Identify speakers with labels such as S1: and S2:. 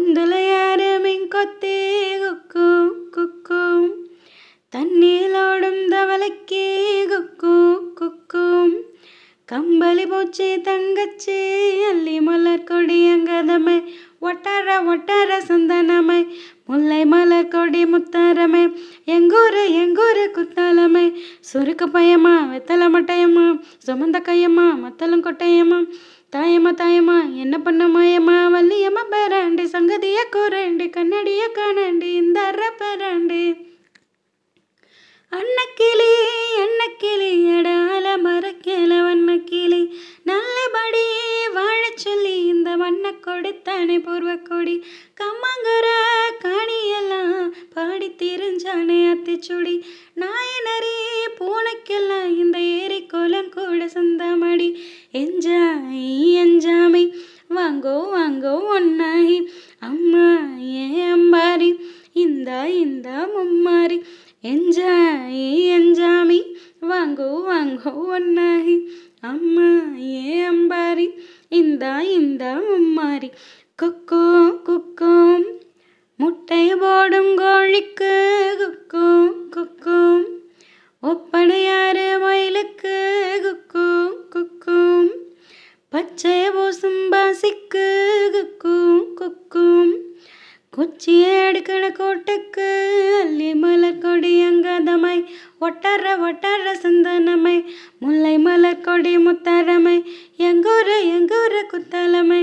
S1: సందుల యారమింకొత్తే గుక్కుం కుక్కుం തന്നീലോടും ധവലക്കേ കുക്കൂ കുക്കും കമ്പലി പൂച്ചി തങ്കച്ചി അല്ലി മുലക്കൊടി അങ്കതമേ ஒட்டார ஒட்டார சந்தனமை முல்லை மலர் கொடி முத்தாரமை எங்கூரு எங்கூரு குத்தாலமை சுருக்கு பயமா வெத்தல மட்டையம்மா சுமந்த கையம்மா மத்தலும் கொட்டையம்மா தாயம்மா தாயம்மா என்ன பண்ண மாயம்மா మల్లియమ్మ బరండి சங்கதிய కూరండి கண்ணடிய காணாண்டு இந்த పెరండి அன்னக்கிளி அன்னக்கிளி அடால மறக்கல வண்ணக்கிளி நல்லபடி வாழச் சொல்லி இந்த வண்ண கொடுத்தானே பூர்வ கொடி கம்மங்கர காணியெல்லாம் பாடி திரிஞ்சானே அத்திச்சுடி நாயனரே பூனைக்கெல்லாம் இந்த ஏ இந்த மும்மாரி ఎంజాయి ఎంజామి வாங்கோ வாங்கோ ஒன்னாகி அம்மா ஏ அம்பாரி இந்த இந்த மும்மாரி குக்கோ குக்கோ முட்டை போடும் கோழிக்கு குக்கோ குக்கோ ஒப்படையாறு வயலுக்கு குக்கோ குக்கோ பச்சை அடுக்கல கோட்டுக்கு அல்லி மலர் கொடி அங்கதமை ஒட்டர ஒட்டர சந்தனமை முல்லை மலர் கொடி முத்தரமை எங்கூர எங்கூர குத்தலமை